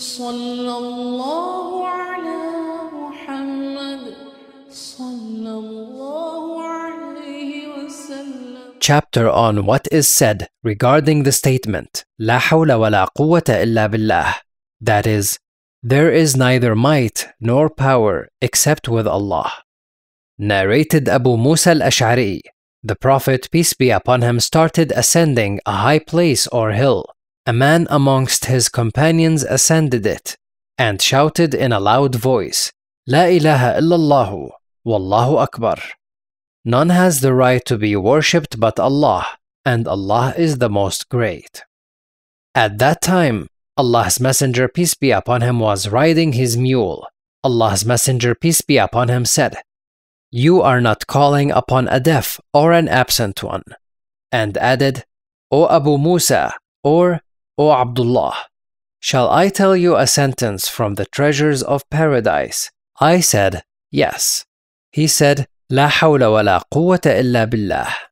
Chapter on what is said regarding the statement لا حول ولا قوة إلا بالله that is there is neither might nor power except with Allah narrated Abu Musa al-Ash'ari the prophet peace be upon him started ascending a high place or hill a man amongst his companions ascended it, and shouted in a loud voice, La ilaha illallah, Wallahu Akbar. None has the right to be worshipped but Allah, and Allah is the most great. At that time, Allah's Messenger, peace be upon him, was riding his mule. Allah's Messenger, peace be upon him, said, You are not calling upon a deaf or an absent one. And added, O Abu Musa, or O Abdullah, shall I tell you a sentence from the treasures of paradise? I said, Yes. He said, لا حول ولا قوة إلا بالله.